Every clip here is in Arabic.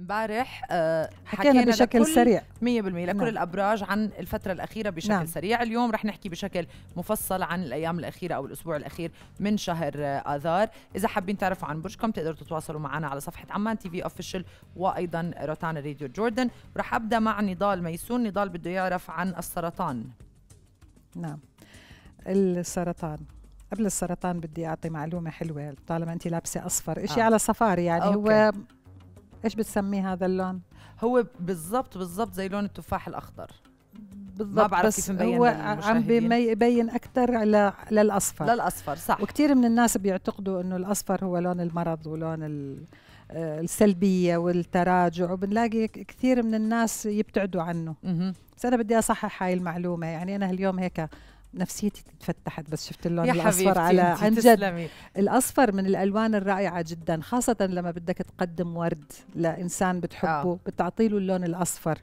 امبارح آه، حكينا, حكينا بشكل سريع 100% لكل نعم. الابراج عن الفتره الاخيره بشكل نعم. سريع اليوم رح نحكي بشكل مفصل عن الايام الاخيره او الاسبوع الاخير من شهر آه، اذار اذا حابين تعرفوا عن برجكم تقدروا تتواصلوا معنا على صفحه عمان تي في اوفيشال وايضا روتانا راديو جوردن رح ابدا مع نضال ميسون نضال بده يعرف عن السرطان نعم السرطان قبل السرطان بدي اعطي معلومه حلوه طالما انت لابسه اصفر شيء آه. على صفار يعني أوكي. هو ايش بتسميه هذا اللون؟ هو بالضبط بالضبط زي لون التفاح الاخضر بالضبط ما بعرف بس كيف مبين هو عم بيبين اكثر للاصفر للاصفر صح وكثير من الناس بيعتقدوا انه الاصفر هو لون المرض ولون ال... آه، السلبية والتراجع وبنلاقي كثير من الناس يبتعدوا عنه بس أنا بدي أصحح هاي المعلومة يعني أنا اليوم هيك نفسيتي تفتحت بس شفت اللون يا الاصفر على عن جد الاصفر من الالوان الرائعه جدا خاصه لما بدك تقدم ورد لانسان بتحبه آه. بتعطي له اللون الاصفر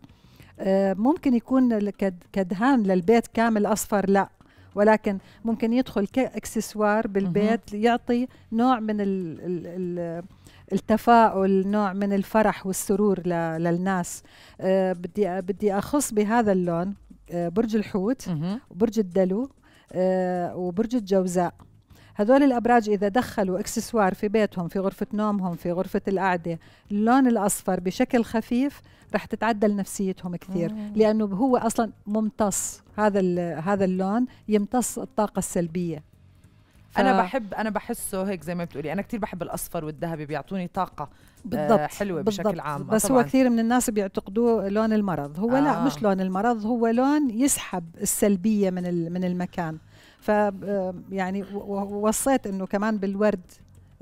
آه ممكن يكون كدهان للبيت كامل اصفر لا ولكن ممكن يدخل كاكسسوار بالبيت يعطي نوع من الـ الـ الـ التفاؤل نوع من الفرح والسرور للناس آه بدي بدي اخص بهذا اللون آه، برج الحوت وبرج الدلو آه، وبرج الجوزاء هذول الابراج اذا دخلوا اكسسوار في بيتهم في غرفه نومهم في غرفه القعده اللون الاصفر بشكل خفيف رح تتعدل نفسيتهم كثير لانه هو اصلا ممتص هذا هذا اللون يمتص الطاقه السلبيه ف... انا بحب انا بحسه هيك زي ما بتقولي انا كثير بحب الاصفر والذهبي بيعطوني طاقه آه، بالضبط آه حلوه بالضبط بشكل عام آه، بس طبعاً. هو كثير من الناس بيعتقدوه لون المرض هو آه. لا مش لون المرض هو لون يسحب السلبيه من من المكان ف آه، يعني وصيت انه كمان بالورد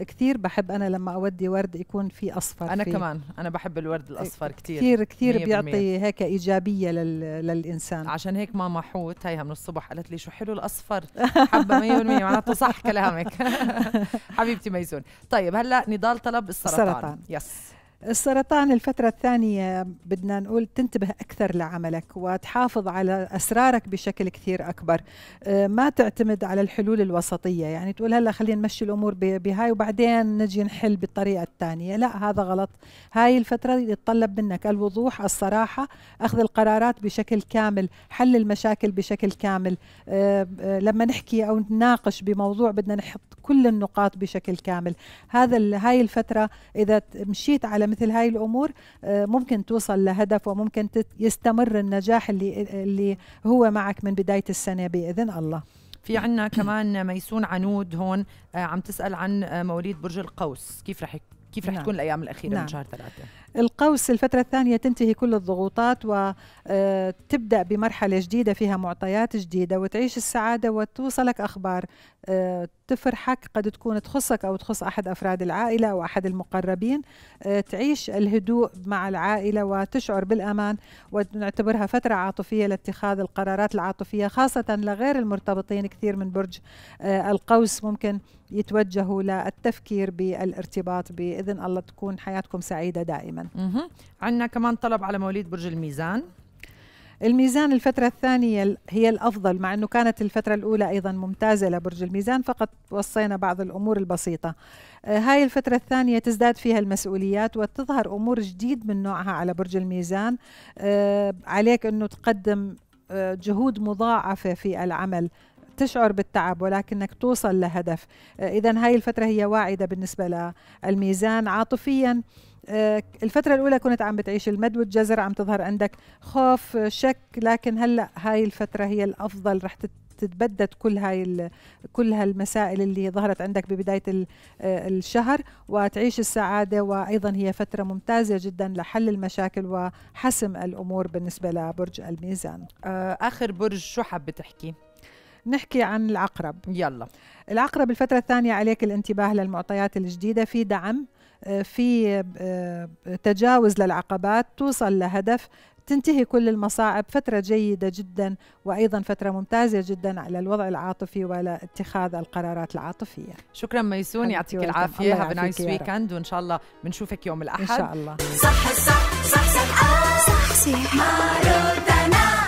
كثير بحب انا لما اودي ورد يكون في اصفر انا فيه. كمان انا بحب الورد إيه، الاصفر كثير كثير كثير بيعطي هيك ايجابيه لل... للانسان عشان هيك ماما حوت هيها من الصبح قالت لي شو حلو الاصفر حبه 100% معناته صح كلامك حبيبتي ميزون طيب هلا نضال طلب السرطان, السرطان. يس السرطان الفترة الثانية بدنا نقول تنتبه أكثر لعملك وتحافظ على أسرارك بشكل كثير أكبر آه، ما تعتمد على الحلول الوسطية يعني تقول هلا خلينا نمشي الأمور بهاي وبعدين نجي نحل بالطريقة الثانية لا هذا غلط هاي الفترة يتطلب منك الوضوح الصراحة أخذ القرارات بشكل كامل حل المشاكل بشكل كامل آه، آه، لما نحكي أو نناقش بموضوع بدنا نحط كل النقاط بشكل كامل هذا هاي الفترة إذا مشيت على مثل هاي الامور آه، ممكن توصل لهدف وممكن يستمر النجاح اللي اللي هو معك من بدايه السنه باذن الله في عنا كمان ميسون عنود هون آه، عم تسال عن آه، مواليد برج القوس كيف رح كيف رح نعم. تكون الايام الاخيره نعم. من شهر ثلاثه القوس الفترة الثانية تنتهي كل الضغوطات وتبدأ بمرحلة جديدة فيها معطيات جديدة وتعيش السعادة وتوصلك أخبار تفرحك قد تكون تخصك أو تخص أحد أفراد العائلة أو أحد المقربين آه، تعيش الهدوء مع العائلة وتشعر بالأمان ونعتبرها فترة عاطفية لاتخاذ القرارات العاطفية خاصة لغير المرتبطين كثير من برج آه، القوس ممكن يتوجهوا للتفكير بالارتباط بإذن الله تكون حياتكم سعيدة دائما عندنا كمان طلب على مواليد برج الميزان الميزان الفترة الثانية هي الأفضل مع أنه كانت الفترة الأولى أيضا ممتازة لبرج الميزان فقط وصينا بعض الأمور البسيطة آه، هاي الفترة الثانية تزداد فيها المسؤوليات وتظهر أمور جديد من نوعها على برج الميزان آه، عليك أنه تقدم آه، جهود مضاعفة في العمل تشعر بالتعب ولكنك توصل لهدف آه، إذا هاي الفترة هي واعدة بالنسبة للميزان عاطفيا آه، الفترة الأولى كنت عم بتعيش المد والجزر عم تظهر عندك خوف شك لكن هلأ هاي الفترة هي الأفضل رح تتبدد كل هاي كل هالمسائل اللي ظهرت عندك ببدايه آه، الشهر وتعيش السعاده وايضا هي فتره ممتازه جدا لحل المشاكل وحسم الامور بالنسبه لبرج الميزان اخر برج شو حابه تحكي نحكي عن العقرب يلا العقرب الفترة الثانية عليك الانتباه للمعطيات الجديدة في دعم في تجاوز للعقبات توصل لهدف تنتهي كل المصاعب فترة جيدة جدا وأيضا فترة ممتازة جدا على الوضع العاطفي وعلى اتخاذ القرارات العاطفية شكرا ميسون يعطيك العافية هاف نايس ويكند وإن شاء الله بنشوفك يوم الأحد إن شاء الله صح صح صح صح صح صح صح